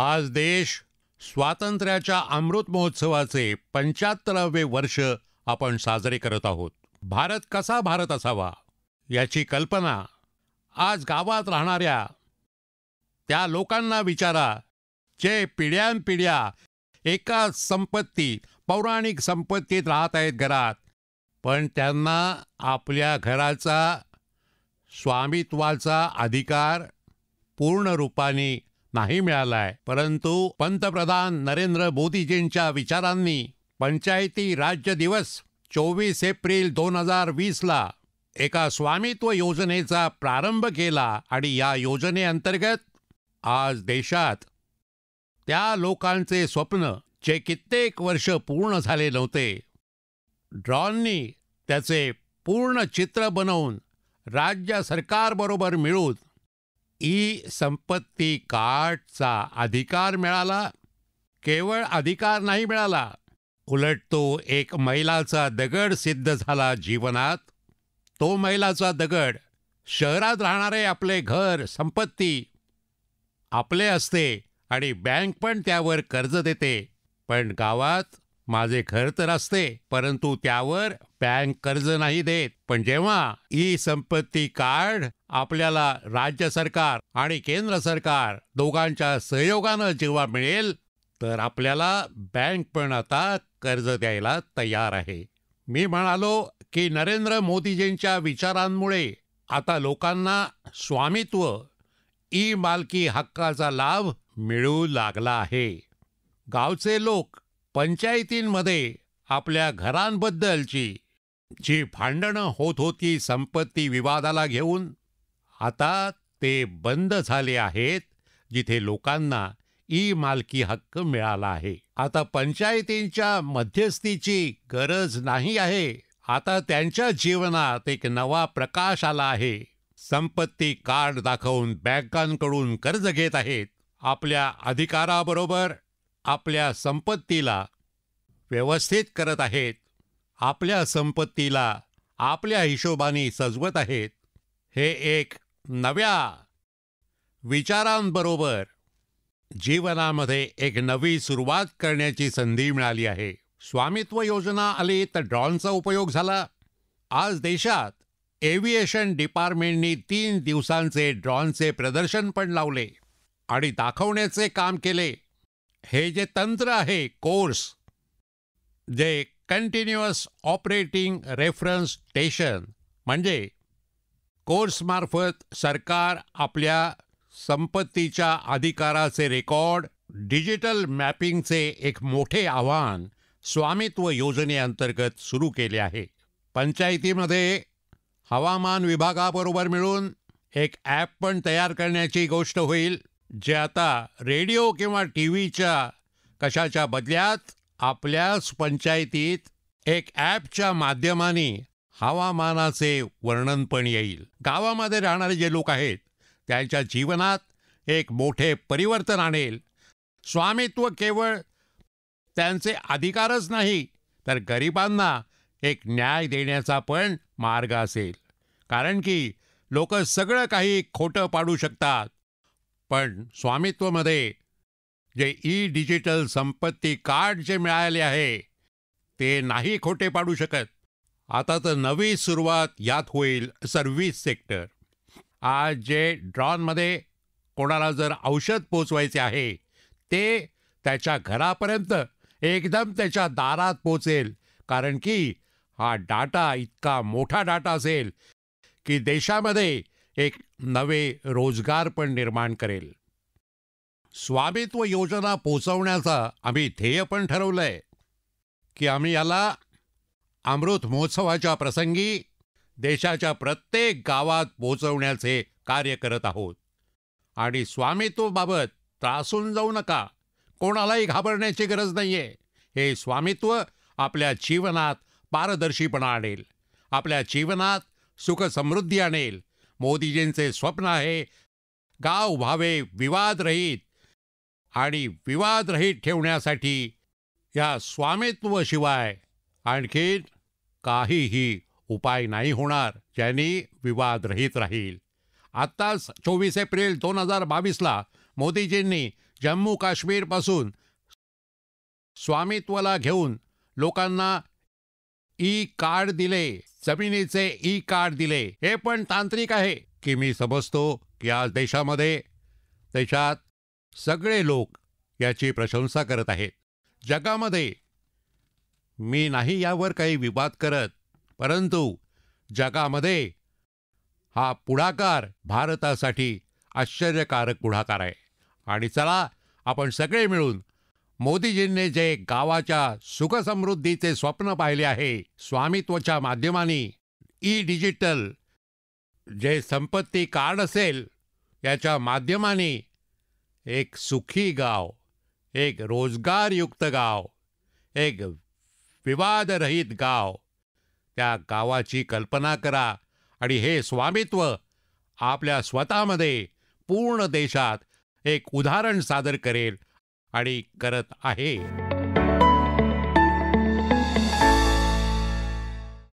आज देश स्वातंत्र्याच्या अमृत महोत्सवाचे पंच्याहत्तरावे वर्ष आपण साजरे करत आहोत भारत कसा भारत असावा याची कल्पना आज गावात राहणाऱ्या त्या लोकांना विचारा जे पिढ्यानपिढ्या एकाच संपत्ती पौराणिक संपत्तीत राहत आहेत घरात पण त्यांना आपल्या घराचा स्वामित्वाचा अधिकार पूर्ण रूपाने नाही मिळालाय परंतु पंतप्रधान नरेंद्र मोदीजींच्या विचारांनी पंचायती राज्य दिवस चोवीस एप्रिल दोन हजार वीसला एका स्वामित्व योजनेचा प्रारंभ केला आणि या योजनेअंतर्गत आज देशात त्या लोकांचे स्वप्न जे कित्येक वर्ष पूर्ण झाले नव्हते ड्रॉननी त्याचे पूर्ण चित्र बनवून राज्य सरकारबरोबर मिळून ई संपत्ती कार्डचा अधिकार मिळाला केवळ अधिकार नाही मिळाला उलट तो एक मैलाचा दगड सिद्ध झाला जीवनात तो मैलाचा दगड शहरात राहणारे आपले घर संपत्ती आपले असते आणि बँक पण त्यावर कर्ज देते पण गावात माझे घर तर असते परंतु त्यावर बँक कर्ज नाही देत पण जेव्हा ई संपत्ती कार्ड आपल्याला राज्य सरकार आणि केंद्र सरकार दोघांच्या सहयोगानं जेव्हा मिळेल तर आपल्याला बँक पण आता कर्ज द्यायला तयार आहे मी म्हणालो की नरेंद्र मोदीजींच्या विचारांमुळे आता लोकांना स्वामित्व ई मालकी हक्काचा लाभ मिळू लागला आहे गावचे लोक पंचायतींमध्ये आपल्या घरांबद्दलची जी भांडणं होत होती संपत्ती विवादाला घेऊन आता ते बंद झाले आहेत जिथे लोकांना ई मालकी हक्क मिळाला आहे आता पंचायतींच्या मध्यस्थीची गरज नाही आहे आता त्यांच्या जीवनात एक नवा प्रकाश आला आहे संपत्ती कार्ड दाखवून बँकांकडून कर्ज घेत आहेत आपल्या अधिकाराबरोबर आपल्या संपत्तीला व्यवस्थित करत आहेत आपल्या संपत्तीला आपल्या हिशोबाने सजवत आहेत हे एक नव्या विचारांबरोबर जीवनामध्ये एक नवी सुरुवात करण्याची संधी मिळाली आहे स्वामित्व योजना आली तर ड्रॉनचा उपयोग झाला आज देशात एव्हिएशन डिपार्टमेंटनी तीन दिवसांचे ड्रॉनचे प्रदर्शन पण लावले आणि दाखवण्याचे काम केले हे जे तंत्र आहे कोर्स जे कंटिन्युअस ऑपरेटिंग रेफरन्स स्टेशन म्हणजे कोर्समार्फत सरकार आपल्या संपत्तीच्या अधिकाराचे रेकॉर्ड डिजिटल मॅपिंगचे एक मोठे आव्हान स्वामित्व योजनेअंतर्गत सुरू केले आहे पंचायतीमध्ये हवामान विभागाबरोबर मिळून एक ॲप पण तयार करण्याची गोष्ट होईल जे आता रेडिओ किंवा टी व्हीच्या कशाच्या बदल्यात आपल्याच पंचायतीत एक ॲपच्या माध्यमाने हवामानाचे वर्णन पण येईल गावामध्ये राहणारे जे लोक आहेत त्यांच्या जीवनात एक मोठे परिवर्तन आणेल स्वामित्व केवळ त्यांचे अधिकारच नाही तर गरिबांना एक न्याय देण्याचा पण मार्ग असेल कारण की लोक सगळं काही खोटं पाडू शकतात पण स्वामित्वमध्ये जे ई डिजिटल संपत्ती कार्ड जे मिळाले आहे ते नाही खोटे पाडू शकत आता तर नवी सुरुवात यात होईल सर्व्हिस सेक्टर आज जे ड्रॉनमध्ये कोणाला जर औषध पोचवायचे आहे ते त्याच्या घरापर्यंत एकदम त्याच्या दारात पोचेल कारण की हा डाटा इतका मोठा डाटा असेल की देशामध्ये एक नवे रोजगार पण निर्माण करेल स्वामित्व योजना पोचवण्याचा आम्ही ध्येय पण ठरवलं आहे की आम्ही याला अमृत महोत्सवाच्या प्रसंगी देशाच्या प्रत्येक गावात पोहोचवण्याचे कार्य करत आहोत आणि स्वामित्वबाबत त्रासून जाऊ नका कोणालाही घाबरण्याची गरज नाहीये हे स्वामित्व आपल्या जीवनात पारदर्शीपणा आणेल आपल्या जीवनात सुखसमृद्धी आणेल मोदीजींचे स्वप्न आहे गाव व्हावे विवादरहित आणि विवादरहित ठेवण्यासाठी या स्वामित्वशिवाय आणखी काहीही उपाय नाही होणार ज्यांनी विवादरहित राहील आत्ताच चोवीस एप्रिल दोन हजार बावीसला मोदीजींनी जम्मू काश्मीरपासून स्वामित्वला घेऊन लोकांना ई कार्ड दिले जमिनीचे ई कार्ड दिले हे पण तांत्रिक आहे की मी समजतो की आज देशामध्ये देशात सगळे लोक याची प्रशंसा करत आहेत जगामध्ये मी नाही यावर काही विवाद करत परंतु जगामध्ये हा पुढाकार भारतासाठी आश्चर्यकारक पुढाकार आहे आणि चला आपण सगळे मिळून मोदीजींनी जे गावाच्या सुखसमृद्धीचे स्वप्न पाहिले आहे स्वामित्वच्या माध्यमाने ई डिजिटल जे संपत्ती कार्ड असेल याच्या माध्यमाने एक सुखी गाव एक रोजगारयुक्त गाव एक विवादरहित गाव त्या गावाची कल्पना करा आणि हे स्वामित्व आपल्या स्वतःमध्ये पूर्ण देशात एक उदाहरण सादर करेल आणि करत आहे